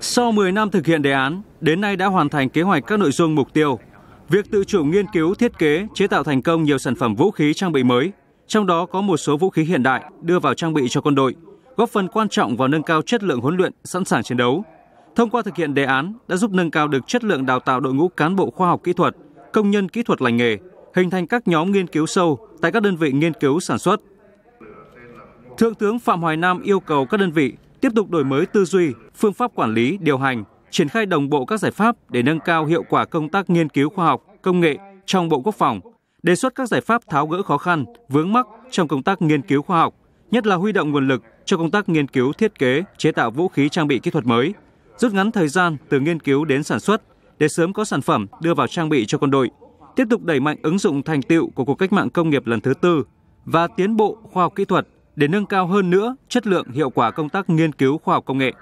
Sau 10 năm thực hiện đề án, đến nay đã hoàn thành kế hoạch các nội dung mục tiêu. Việc tự chủ nghiên cứu, thiết kế, chế tạo thành công nhiều sản phẩm vũ khí trang bị mới, trong đó có một số vũ khí hiện đại đưa vào trang bị cho quân đội, góp phần quan trọng vào nâng cao chất lượng huấn luyện, sẵn sàng chiến đấu. Thông qua thực hiện đề án đã giúp nâng cao được chất lượng đào tạo đội ngũ cán bộ khoa học kỹ thuật, công nhân kỹ thuật lành nghề, hình thành các nhóm nghiên cứu sâu tại các đơn vị nghiên cứu sản xuất. Thượng tướng Phạm Hoài Nam yêu cầu các đơn vị tiếp tục đổi mới tư duy, phương pháp quản lý, điều hành, triển khai đồng bộ các giải pháp để nâng cao hiệu quả công tác nghiên cứu khoa học, công nghệ trong Bộ Quốc phòng, đề xuất các giải pháp tháo gỡ khó khăn, vướng mắc trong công tác nghiên cứu khoa học, nhất là huy động nguồn lực cho công tác nghiên cứu thiết kế, chế tạo vũ khí trang bị kỹ thuật mới, rút ngắn thời gian từ nghiên cứu đến sản xuất để sớm có sản phẩm đưa vào trang bị cho quân đội, tiếp tục đẩy mạnh ứng dụng thành tựu của cuộc cách mạng công nghiệp lần thứ tư và tiến bộ khoa học kỹ thuật để nâng cao hơn nữa chất lượng hiệu quả công tác nghiên cứu khoa học công nghệ